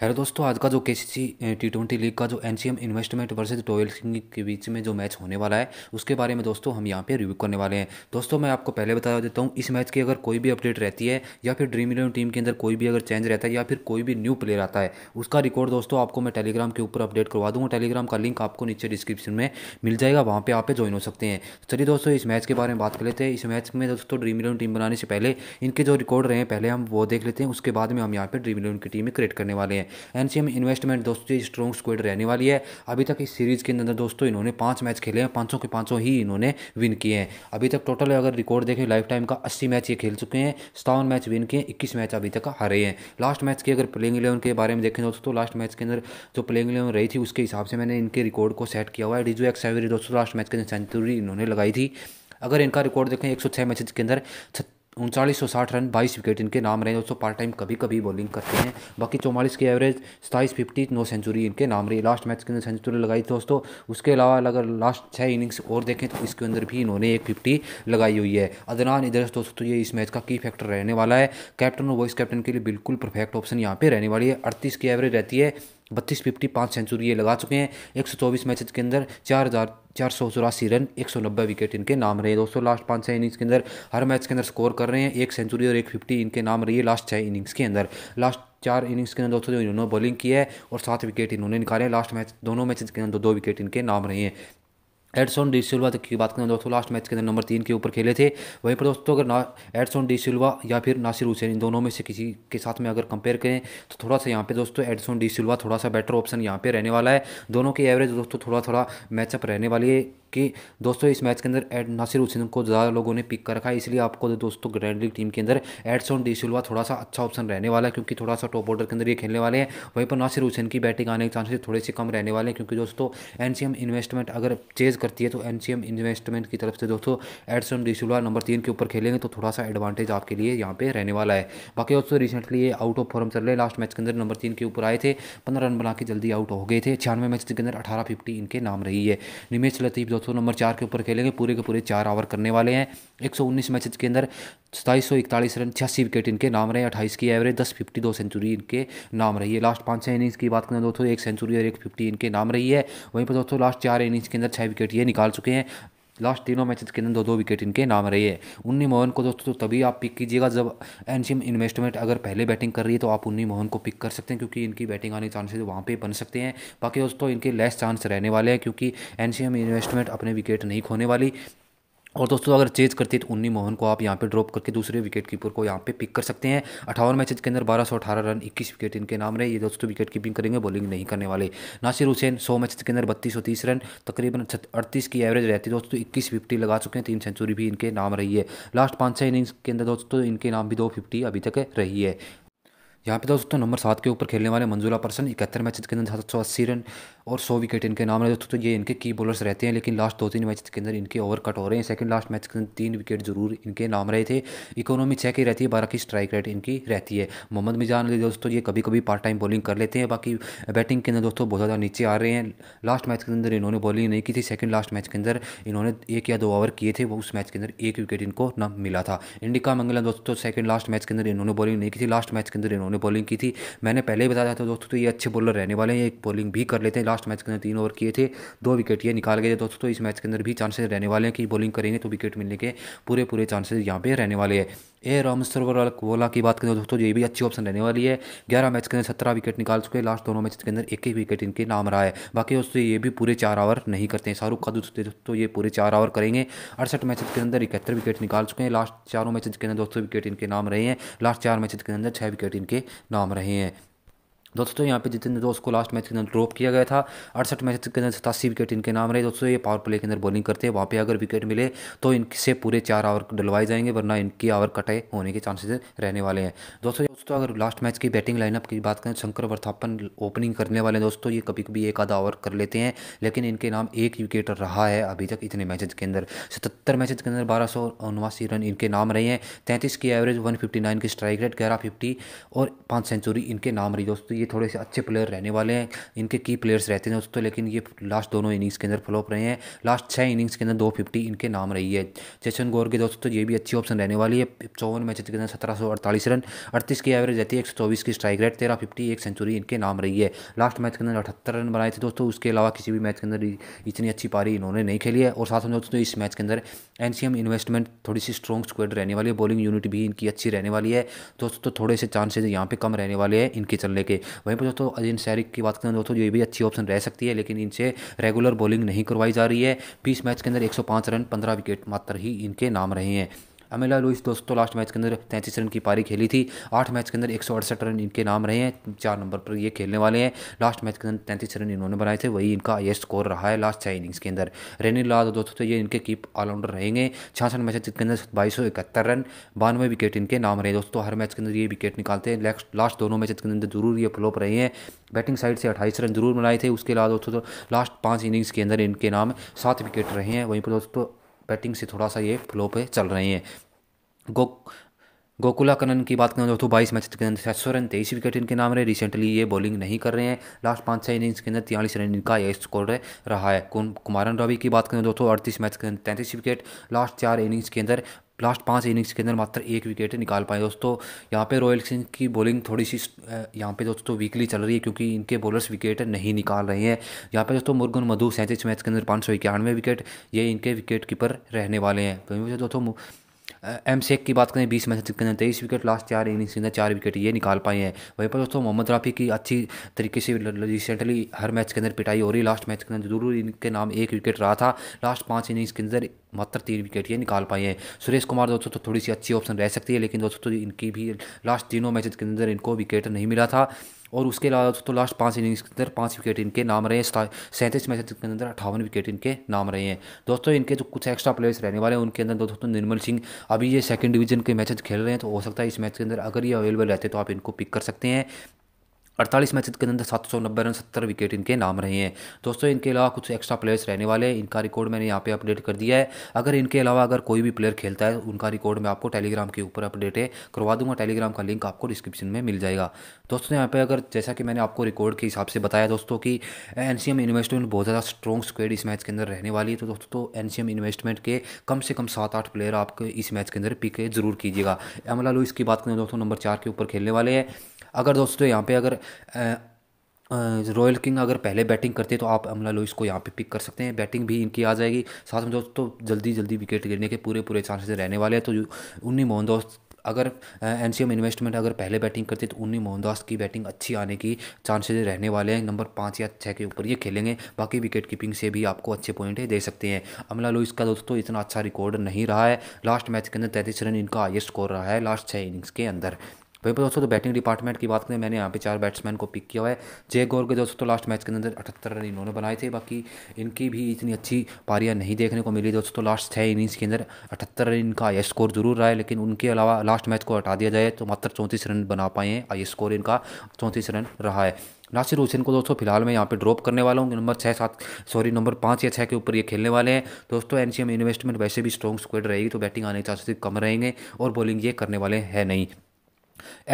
hello दोस्तों आज का जो के सी टी ट्वेंटी लीग का जो N C M investment versus टोयल सिंह के बीच में जो मैच होने वाला है उसके बारे में दोस्तों हम यहाँ पे रिव्यू करने वाले हैं दोस्तों मैं आपको पहले बता देता हूँ इस मैच की अगर कोई भी अपडेट रहती है या फिर ड्रीम इलेवन टीम के अंदर कोई भी अगर चेंज रहता है या फिर कोई भी न्यू प्लेयर आता है उसका रिकॉर्ड दोस्तों आपको मैं टेलीग्राम के ऊपर अपडेट करवा दूँगा टेलीग्राम का लिंक आपको नीचे डिस्क्रिप्शन में मिल जाएगा वहाँ पर आप ज्वाइन हो सकते हैं चलिए दोस्तों इस मैच के बारे में बात कर लेते हैं इस मैच में दोस्तों ड्रीम इलेवन टीम बनाने से पहले इनके जो रिकॉर्ड रहे हैं पहले हम वो देख लेते हैं उसके बाद में हम यहाँ पर ड्रीम इलेवन की टीम क्रिएट करने वाले हैं एन सी एम इन्वेस्टमेंट दोस्तों ये स्ट्रॉन्ग स्क्वाड रहने वाली है अभी तक इस सीरीज के अंदर दोस्तों इन्होंने पाँच मैच खेले हैं पाँचों के पाँचों ही इन्होंने विन किए हैं अभी तक टोटल अगर रिकॉर्ड देखें लाइफ टाइम का अस्सी मैच ये खेल चुके हैं सतावन मैच विन किए इक्कीस मैच अभी तक हारे हैं लास्ट मैच की अगर प्लेइंग इलेवन के बारे में देखें दोस्तों तो लास्ट मैच के अंदर जो प्लेइंग इलेवन रही थी उसके हिसाब से मैंने इनके रिकॉर्ड को सेट किया हुआ है डिजू एक्स दोस्तों लास्ट मैच के अंदर सेंचुरी इन्होंने लगाई थी अगर इनका रिकॉर्ड देखें 106 मैचेज के अंदर उनचालीस सौ साठ रन बाईस विकेट इनके नाम रहे दोस्तों पार्ट टाइम कभी कभी बॉलिंग करते हैं बाकी चौवालीस की एवरेज सताईस फिफ्टी नो सेंचुरी इनके नाम रही लास्ट मैच के अंदर सेंचुरी लगाई थी दोस्तों उसके अलावा अगर लास्ट छः इनिंग्स और देखें तो इसके अंदर भी इन्होंने एक फिफ्टी लगाई हुई है अदनान इधर दोस्तों तो ये इस मैच का की फैक्टर रहने वाला है कैप्टन और वाइस कैप्टन के लिए बिल्कुल परफेक्ट ऑप्शन यहाँ पर रहने वाली है अड़तीस की एवरेज रहती है बत्तीस फिफ्टी पाँच सेंचुरी ये लगा चुके हैं एक सौ चौबीस मैच के अंदर चार हज़ार चार सौ चौरासी रन एक सौ नब्बे विकेट इनके नाम रहे दोस्तों लास्ट पाँच छः इनिंग्स के अंदर हर मैच के अंदर स्कोर कर रहे हैं एक सेंचुरी और एक फिफ्टी इनके नाम रही है लास्ट छः इनिंग्स के अंदर लास्ट चार इनिंग्स के अंदर दोस्तों जो इन्होंने बॉलिंग की है और सात विकेट इन्होंने निकाले लास्ट मैच दोनों मैच के अंदर दो, दो विकेट इनके नाम रहे हैं एडसोन डी सिल्वा तो की बात करें दोस्तों लास्ट मैच के अंदर नंबर तीन के ऊपर खेले थे वहीं पर दोस्तों अगर ना एडसोन डी सिल्वा या फिर नासिर हुसैन इन दोनों में से किसी के साथ में अगर कंपेयर करें तो थोड़ा सा यहाँ पे दोस्तों एडसोन डी सिल्वा थोड़ा सा बेटर ऑप्शन यहाँ पे रहने वाला है दोनों की एवरेज दोस्तों थोड़ा थोड़ा मैचअप रहने वाली है कि दोस्तों इस मैच के अंदर एड नासिर हुसैन को ज़्यादा लोगों ने पिक कर रखा है इसलिए आपको तो दोस्तों ग्रैंड लीग टीम के अंदर एडसोन डी सिल्वा थोड़ा सा अच्छा ऑप्शन रहने वाला है क्योंकि थोड़ा सा टॉप ऑर्डर के अंदर ये खेलने वाले हैं वहीं पर नासिर हुसैन की बैटिंग आने के चांसेस थोड़े से कम रहने वाले हैं क्योंकि दोस्तों एन इन्वेस्टमेंट अगर चेज करती है तो एन इन्वेस्टमेंट की तरफ से दोस्तों एडसन डी सिल्वा नंबर तीन के ऊपर खेलेंगे तो थोड़ा सा एडवांटेज आपके लिए यहाँ पे रहने वाला है बाकी दोस्तों रिसेंटली ये आउट ऑफ फॉर्म चल रहे लास्ट मैच के अंदर नंबर तीन के ऊपर आए थे पंद्रह रन बना के जल्दी आउट हो गए थे छियानवे मैच के अंदर अठारह फिफ्टी इनके नाम रही है निमेश लतीफ चौथों नंबर चार के ऊपर खेलेंगे पूरे के पूरे चार ओवर करने वाले हैं 119 मैचेस के अंदर सताईस रन छियासी विकेट इनके नाम रहे अट्ठाईस की एवरेज दस फिफ्टी दो सेंचुरी इनके नाम रही है लास्ट पाँच छः इनिंग्स की बात करें तो दोस्तों एक सेंचुरी और एक फिफ्टी इनके नाम रही है वहीं पर दोस्तों लास्ट चार इनिंग्स के अंदर छः विकेट ये निकाल चुके हैं लास्ट तीनों मैचेस के अंदर दो दो विकेट इनके नाम रही है उन्नी मोहन को दोस्तों तभी आप पिक कीजिएगा जब एनसीएम इन्वेस्टमेंट अगर पहले बैटिंग कर रही है तो आप उन्नी मोहन को पिक कर सकते हैं क्योंकि इनकी बैटिंग आने चांसेस वहाँ पे बन सकते हैं बाकी दोस्तों इनके लेस चांस रहने वाले हैं क्योंकि एनसीएम इन्वेस्टमेंट अपने विकेट नहीं खोने वाली और दोस्तों अगर चेज करते हैं तो उन्नी मोहन को आप यहाँ पे ड्रॉप करके दूसरे विकेट कीपर को यहाँ पे पिक कर सकते हैं अठावन मैचेज के अंदर बारह सौ अठारह रन इक्कीस विकेट इनके नाम रहे ये दोस्तों विकेट कीपिंग करेंगे बॉलिंग नहीं करने वाले नासिर हुसैन सौ मैच के अंदर बत्तीस सौ तीस रन तकरीबन अड़तीस की एवरेज रहती है दोस्तों इक्कीस फिफ्टी लगा चुके हैं तीन सेंचुरी भी इनके नाम रही है लास्ट पाँच छः इनिंग्स के अंदर दोस्तों इनके नाम भी दो फिफ्टी अभी तक रही है यहाँ पे दोस्तों नंबर सात के ऊपर खेलने वाले मंजूला पर्सन इकहत्तर मैच के अंदर सात सौ अस्सी रन और सौ विकेट इनके नाम रहे तो, तो ये इनके की बॉलर्स रहते हैं लेकिन लास्ट दो तीन मैच के अंदर इनके ओवर कट हो रहे हैं सेकंड लास्ट मैच के अंदर तीन विकेट जरूर इनके नाम रहे थे इकोनॉमी चेक ही रहती है बारह की स्ट्राइक रेट इनकी रहती है मोहम्मद मिजान अली दोस्तों ये कभी कभी पार्ट टाइम बॉलिंग कर लेते हैं बाकी बैटिंग के अंदर दोस्तों बहुत ज़्यादा नीचे आ रहे हैं लास्ट मैच के अंदर इन्होंने बॉलिंग नहीं की थी सेकंड लास्ट मैच के अंदर इन्होंने एक या दो ओवर किए थे वो उस मैच के अंदर एक विकेट इनको न मिला था इंडिका मंगला दोस्तों सेकंड लास्ट मैच के अंदर इन्होंने बॉलिंग नहीं की थी लास्ट मैच के अंदर इन्होंने बॉलिंग की थी मैंने पहले ही बताया था दोस्तों तो ये अच्छे बॉलर रहने वाले हैं एक बॉलिंग भी कर लेते हैं लास्ट लास्ट मैच के अंदर तीन ओवर किए थे दो विकेट ये निकाल गए दोस्तों तो इस मैच के अंदर भी चांसेस रहने वाले हैं कि बॉलिंग करेंगे तो विकेट मिलने के पूरे पूरे चांसेस यहाँ पे रहने वाले हैं ए रामेश्वर कोला की बात करें तो दोस्तों ये भी अच्छी ऑप्शन रहने वाली है ग्यारह मैच के अंदर सत्रह विकेट निकाल चुके हैं लास्ट दोनों मैच के अंदर एक ही विकेट इनके नाम रहा है बाकी दोस्तों ये भी पूरे चार ओवर नहीं करते हैं शाहरुख का दोस्तों ये पूरे चार ओवर करेंगे अड़सठ मैच के अंदर इकहत्तर विकेट निकाल चुके हैं लास्ट चारों मैच के अंदर दोस्तों विकेट इनके नाम रहे हैं लास्ट चार मैच के अंदर छः विकेट इनके नाम रहे हैं दोस्तों यहाँ पे जितने दोस्त को लास्ट मैच के अंदर ड्रॉप किया गया था अड़सठ मैच के अंदर सतासी विकेट इनके नाम रहे दोस्तों ये पावर प्ले के अंदर बॉलिंग करते हैं वहाँ पे अगर विकेट मिले तो इनसे पूरे चार आवर डलवाए जाएंगे वरना इनकी आवर कटाई होने के चांसेस रहने वाले हैं दोस्तों दोस्तों अगर लास्ट मैच की बैटिंग लाइनअप की बात करें शंकर वर्थापन ओपनिंग करने वाले दोस्तों ये कभी कभी एक आधा ओवर कर लेते हैं लेकिन इनके नाम एक विकेट रहा है अभी तक इतने मैचेज के अंदर सतहत्तर मैचेज के अंदर बारह सौ रन इनके नाम रहे हैं तैंतीस की एवरेज वन फिफ्टी नाइन की स्ट्राइक रेट ग्यारह फिफ्टी और पाँच सेंचुरी इनके नाम रही दोस्तों ये थोड़े से अच्छे प्लेयर रहने वाले हैं इनके की प्लेयर्स रहते हैं दोस्तों लेकिन ये लास्ट दोनों इनिंग्स के अंदर फ्लॉप रहे हैं लास्ट छः इनिंग्स के अंदर दो फिफ्टी इनके नाम रही है जैसन गौर के दोस्तों ये भी अच्छी ऑप्शन रहने वाली है चौवन मैच के अंदर सत्रह सौ अड़तालीस रन अड़तीस की एवरेज रहती है एक सौ चौबीस की स्ट्राइक रेट तेरह फिफ्टी एक सेंचुरी इनके नाम रही है लास्ट मैच के अंदर अठहत्तर रन बनाए थे दोस्तों उसके अलावा किसी भी मैच के अंदर इतनी अच्छी पारी इन्होंने नहीं खेली है और साथ में दोस्तों इस मैच के अंदर एन इन्वेस्टमेंट थोड़ी सी स्ट्रॉन्ग स्क्वाड रहने वाली है बॉलिंग यूनिट भी इनकी अच्छी रहने वाली है दोस्तों थोड़े से चांसेज यहाँ पे कम रहने वाले हैं इनके चलने के वहीं पर दोस्तों अजीन सैरिक की बात करें तो दोस्तों ये भी अच्छी ऑप्शन रह सकती है लेकिन इनसे रेगुलर बॉलिंग नहीं करवाई जा रही है बीस मैच के अंदर एक रन पंद्रह विकेट मात्र ही इनके नाम रहे हैं अमेला लुइस दोस्तों लास्ट मैच के अंदर तैंतीस रन की पारी खेली थी आठ मैच के अंदर एक रन इनके नाम रहे हैं चार नंबर पर ये खेलने वाले हैं लास्ट मैच के अंदर तैंतीस रन इन्होंने बनाए थे वही इनका ये स्कोर रहा है लास्ट छः इनिंग्स के अंदर रेनी लाल दोस्तों तो ये इनके कीप ऑलराउंडर रहेंगे छियासठ मैच के अंदर बाईस सौ इकहत्तर रन बानवे विकेट इनके नाम रहे दोस्तों हर मैच के अंदर ये विकेट निकालते हैं लास्ट दोनों मैच के अंदर जरूर ये फ्लोप रहे हैं बैटिंग साइड से अट्ठाईस रन जरूर बनाए थे उसके अलावा दोस्तों तो लास्ट पाँच इनिंग्स के अंदर इनके नाम सात विकेट रहे हैं वहीं पर दोस्तों बैटिंग से थोड़ा सा ये फ्लो पे चल रहे हैं गो गोकुला कनन की बात करें तो बाईस मैच के अंदर सौ रन तेईस विकेट इनके नाम रहे रिसेंटली ये बॉलिंग नहीं कर रहे हैं लास्ट पाँच छः इनिंग्स के अंदर तियालीस रन इनका यह स्कोर रहा है कुमारन रवि की बात करें दोस्तों अड़तीस मैच के अंदर तैंतीस विकेट लास्ट चार इनिंग्स के अंदर लास्ट पाँच इनिंग्स के अंदर मात्र एक विकेट निकाल पाए दोस्तों यहाँ पे रॉयल सिंह की बॉलिंग थोड़ी सी यहाँ पे दोस्तों वीकली चल रही है क्योंकि इनके बॉलर्स विकेट नहीं निकाल रहे हैं यहाँ पे दोस्तों मुर्गन मधु सैंतीस मैच के अंदर पाँच सौ इक्यानवे विकेट ये इनके विकेट कीपर रहने वाले हैं तो दोस्तों एम शेख की बात करें बीस मैच के अंदर तेईस विकेट लास्ट चार इनिंग्स के अंदर चार विकेट ये निकाल पाए हैं वहीं पर दोस्तों मोहम्मद राफी की अच्छी तरीके से रिसेंटली हर मैच के अंदर पिटाई हो रही लास्ट मैच के अंदर जरूर इनके नाम एक विकेट रहा था लास्ट पाँच इनिंग्स के अंदर मात्र तीन विकेट ये निकाल पाए हैं सुरेश कुमार दोस्तों तो थोड़ी सी अच्छी ऑप्शन रह सकती है लेकिन दोस्तों तो इनकी भी लास्ट तीनों मैचेज के अंदर इनको विकेट नहीं मिला था और उसके अलावा दोस्तों लास्ट पाँच इनिंग्स के अंदर पाँच विकेट इनके नाम रहे हैं सैंतीस मैच के अंदर अठावन विकेट इनके नाम रहे हैं दोस्तों इनके जो कुछ एक्स्ट्रा प्लेयर्स रहने वाले हैं उनके अंदर दोस्तों तो निर्मल सिंह अभी ये सेकंड डिवीजन के मैचेज खेल रहे हैं तो हो सकता है इस मैच के अंदर अगर ये अवेलेबल रहते तो आप इनको पिक कर सकते हैं अड़तालीस मैच के अंदर सात सौ नब्बे रन सत्तर विकेट इनके नाम रहे हैं दोस्तों इनके अलावा कुछ एक्स्ट्रा प्लेयर्स रहने वाले हैं इनका रिकॉर्ड मैंने यहाँ पे अपडेट कर दिया है अगर इनके अलावा अगर कोई भी प्लेयर खेलता है उनका रिकॉर्ड मैं आपको टेलीग्राम के ऊपर अपडेट करवा दूंगा टेलीग्राम का लिंक आपको डिस्क्रिप्शन में मिल जाएगा दोस्तों यहाँ पे अगर जैसा कि मैंने आपको रिकॉर्ड के हिसाब से बताया दोस्तों कि एम इन्वेस्टमेंट बहुत ज़्यादा स्ट्रॉन्ग स्क्वेड इस मैच के अंदर रहने वाली है तो दोस्तों तो एम इन्वेस्टमेंट के कम से कम सात आठ प्लेयर आपके इस मैच के अंदर पिक जरूर कीजिएगा एमला लुइस की बात करें तो दोस्तों नंबर चार के ऊपर खेलने वाले हैं अगर दोस्तों यहाँ पर अगर रॉयल किंग अगर पहले बैटिंग करते तो आप अमला लुइस को यहाँ पे पिक कर सकते हैं बैटिंग भी इनकी आ जाएगी साथ में दोस्तों जल्दी जल्दी विकेट गिरने के पूरे पूरे चांसेस रहने वाले हैं तो उन्नी मोहन दोस्त अगर एन सी एम इन्वेस्टमेंट अगर पहले बैटिंग करते तो उन्नी मोहनदास की बैटिंग अच्छी आने की चांसेज रहने वाले हैं नंबर पाँच या छः के ऊपर ये खेलेंगे बाकी विकेट कीपिंग से भी आपको अच्छे पॉइंट दे सकते हैं अमला लोईस का दोस्तों इतना अच्छा रिकॉर्ड नहीं रहा है लास्ट मैच के अंदर तैंतीस रन इनका हाइस्ट स्कोर रहा है लास्ट छः इनिंग्स के अंदर वहीं पर दोस्तों तो बैटिंग डिपार्टमेंट की बात करें मैंने यहाँ पे चार बैट्समैन को पिक किया हुआ है जय गौर के दोस्तों तो लास्ट मैच के अंदर अठहत्तर रन इन्होंने बनाए थे बाकी इनकी भी इतनी अच्छी पारियाँ नहीं देखने को मिली दोस्तों तो लास्ट छः इनिंग्स के अंदर अठहत्तर रन इनका हाई स्कोर जरूर रहा है लेकिन उनके अलावा लास्ट मैच को हटा दिया जाए तो मात्र चौंतीस रन बना पाए हैं आई स्कोर इनका चौंतीस रन रहा है नासिर हुसैन को दोस्तों फिलहाल मैं यहाँ पे ड्रॉप करने वाला हूँ नंबर छः सात सॉरी नंबर पाँच या छः के ऊपर ये खेलने वाले हैं दोस्तों एनसीएम इन्वेस्टमेंट वैसे भी स्ट्रॉन्ग स्क्वेड रहेगी तो बैटिंग आने के चांसेस कम रहेंगे और बॉलिंग ये करने वाले हैं नहीं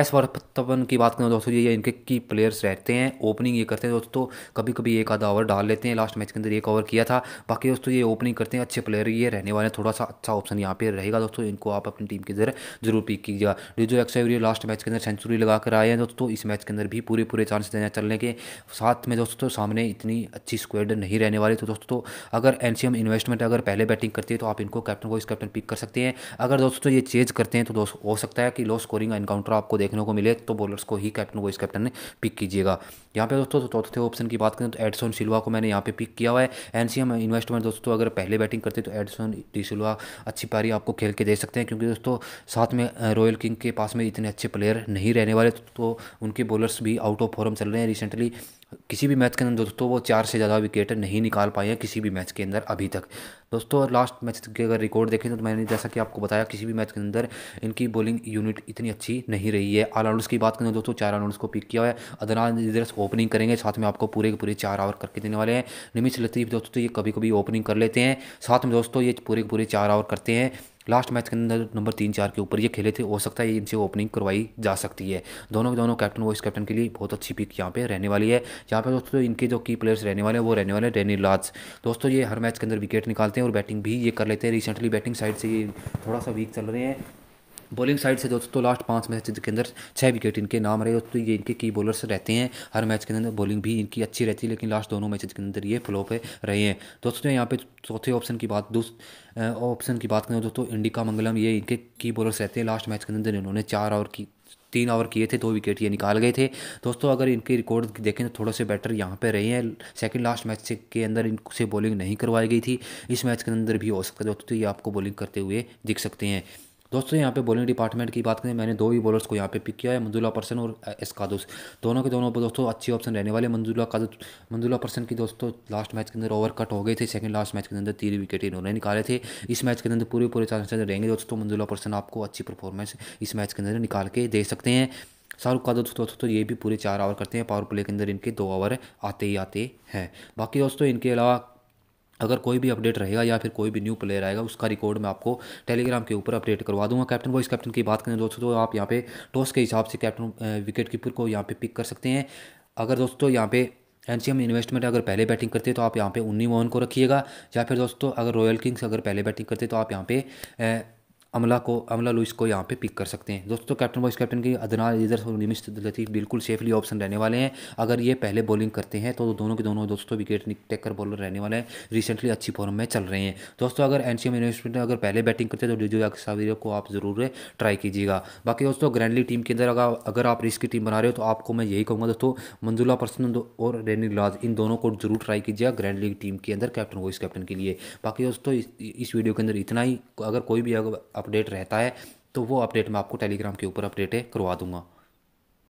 एस वर्तवन की बात करें दोस्तों ये इनके की प्लेयर्स रहते हैं ओपनिंग ये करते हैं दोस्तों कभी कभी एक आधा ओवर डाल लेते हैं लास्ट मैच के अंदर एक ओवर किया था बाकी दोस्तों ये ओपनिंग करते हैं अच्छे प्लेयर ये रहने वाले हैं थोड़ा सा अच्छा ऑप्शन यहाँ पे रहेगा दोस्तों इनको आप अपनी टीम के अंदर जरूर पिक कीजिएगा डिजो एक्सावरी लास्ट मैच के अंदर सेंचुरी लगा कर आए हैं दोस्तों इस मैच के अंदर भी पूरे पूरे चांस देना चलने के साथ में दोस्तों सामने इतनी अच्छी स्क्वेड नहीं रहने वाली तो दोस्तों अगर एन इन्वेस्टमेंट अगर पहले बैटिंग करती है तो आप इनको कैप्टन वाइस कैप्टन पिक कर सकते हैं अगर दोस्तों ये चेंज करते हैं तो दोस्तों हो सकता है कि लो स्कोरिंग एनकाउंटर खतरा आपको देखने को मिले तो बॉलर्स को ही कैप्टन वाइस कैप्टन ने पिक कीजिएगा यहाँ पे दोस्तों चौथे ऑप्शन की बात करें तो एडसन सिल्वा को मैंने यहाँ पे पिक किया हुआ है एनसीएम इन्वेस्टमेंट दोस्तों अगर पहले बैटिंग करते तो एडसन डी सिल्वा अच्छी पारी आपको खेल के दे सकते हैं क्योंकि दोस्तों साथ में रॉयल किंग के पास में इतने अच्छे प्लेयर नहीं रहने वाले तो उनके बॉलर्स भी आउट ऑफ फॉर्म चल रहे हैं रिसेंटली किसी भी मैच के अंदर दोस्तों वो चार से ज़्यादा विकेट नहीं निकाल पाए हैं किसी भी मैच के अंदर अभी तक दोस्तों लास्ट मैच के अगर रिकॉर्ड देखें तो मैंने जैसा कि आपको बताया किसी भी मैच के अंदर इनकी बॉलिंग यूनिट इतनी अच्छी नहीं रही है ऑलराउंडर्स की बात करें तो दोस्तों चार ऑलराउंडर्स को पिक किया है अदनान इधरस ओपनिंग करेंगे साथ में आपको पूरे के पूरे चार आवर करके देने वाले हैं निमिश लतीफ़ दोस्तों ये कभी कभी ओपनिंग कर लेते हैं साथ में दोस्तों ये पूरे के पूरे चार आवर करते हैं लास्ट मैच के अंदर नंबर तीन चार के ऊपर ये खेले थे हो सकता है इनसे ओपनिंग करवाई जा सकती है दोनों के दोनों कैप्टन वाइस कैप्टन के लिए बहुत अच्छी पिक यहाँ पे रहने वाली है यहाँ पे दोस्तों इनके जो की प्लेयर्स रहने वाले हैं वो रहने वाले हैं डेनी लाज दोस्तों ये हर मैच के अंदर विकेट निकालते हैं और बैटिंग भी ये कर लेते हैं रिसेंटली बैटिंग साइड से ये थोड़ा सा वीक चल रहे हैं बॉलिंग साइड से दोस्तों लास्ट पाँच मैच के अंदर छः विकेट इनके नाम रहे दोस्तों ये इनके की बॉलर्स रहते हैं हर मैच के अंदर बॉलिंग भी इनकी अच्छी रहती है लेकिन लास्ट दोनों मैच के अंदर ये फ्लॉप है रहे हैं दोस्तों यहाँ पे चौथे ऑप्शन की बात ऑप्शन की बात करें तो दोस्तों इंडिका मंगलम ये इनके की बॉलर्स रहते हैं लास्ट मैच के अंदर इन्होंने चार ओवर की तीन ओवर किए थे दो विकेट ये निकाल गए थे दोस्तों अगर इनके रिकॉर्ड देखें तो थोड़े से बेटर यहाँ पे रहे हैं सेकंड लास्ट मैच से के अंदर इनसे बॉलिंग नहीं करवाई गई थी इस मैच के अंदर भी हो सकता है दोस्तों ये आपको बॉलिंग करते हुए दिख सकते हैं दोस्तों यहाँ पे बॉलिंग डिपार्टमेंट की बात करें मैंने दो ही बॉलर्स को यहाँ पे पिक किया है मंजुला पर्सन और एस कादुस दोनों के दोनों पर दोस्तों अच्छी ऑप्शन रहने वाले मंजुला का मंजुला पर्सन की दोस्तों लास्ट मैच के अंदर ओवर कट हो गए थे सेकंड लास्ट मैच के अंदर तीन विकेट इन्होंने निकाले थे इस मैच के अंदर पूरे पूरे अंदर रहेंगे दोस्तों मंजुला परसन आपको अच्छी परफॉर्मेंस इस मैच के अंदर निकाल के दे सकते हैं शाहरुख का दोस्तों दोस्तों ये भी पूरे चार ओवर करते हैं पावर प्ले के अंदर इनके दो ओवर आते ही आते हैं बाकी दोस्तों इनके अलावा अगर कोई भी अपडेट रहेगा या फिर कोई भी न्यू प्लेयर आएगा उसका रिकॉर्ड मैं आपको टेलीग्राम के ऊपर अपडेट करवा दूंगा कैप्टन वॉइस कैप्टन की बात करें दोस्तों तो आप यहाँ पे टॉस के हिसाब से कैप्टन विकेट कीपर को यहाँ पे पिक कर सकते हैं अगर दोस्तों यहाँ पे एम इन्वेस्टमेंट अगर पहले बैटिंग करते हैं तो आप यहाँ पे उन्नी मोहन को रखिएगा या फिर दोस्तों अगर रॉयल किंग्स अगर पहले बैटिंग करते हैं तो आप यहाँ पे अमला को अमला लुइस को यहाँ पे पिक कर सकते हैं दोस्तों कैप्टन वाइस कैप्टन की अदनान इधर और लतीफ़ बिल्कुल सेफली ऑप्शन रहने वाले हैं अगर ये पहले बॉलिंग करते हैं तो दोनों के दोनों दोस्तों विकेट टेकर बॉलर रहने वाले हैं रिसेंटली अच्छी फॉर्म में चल रहे हैं दोस्तों अगर एन सी एम अगर पहले बैटिंग करते हैं तो डीजो साविरो को आप ज़रूर ट्राई कीजिएगा बाकी दोस्तों ग्रैंडली टीम के अंदर अगर अगर आप रिस्क की टीम बना रहे हो तो आपको मैं यही कहूँगा दोस्तों मंजुला पर्सन और रेनी लाज इन दोनों को जरूर ट्राई कीजिएगा ग्रैंड लीग टीम के अंदर कैप्टन वाइस कैप्टन के लिए बाकी दोस्तों इस वीडियो के अंदर इतना ही अगर कोई भी अगर अपडेट रहता है तो वो अपडेट मैं आपको टेलीग्राम के ऊपर अपडेट करवा दूंगा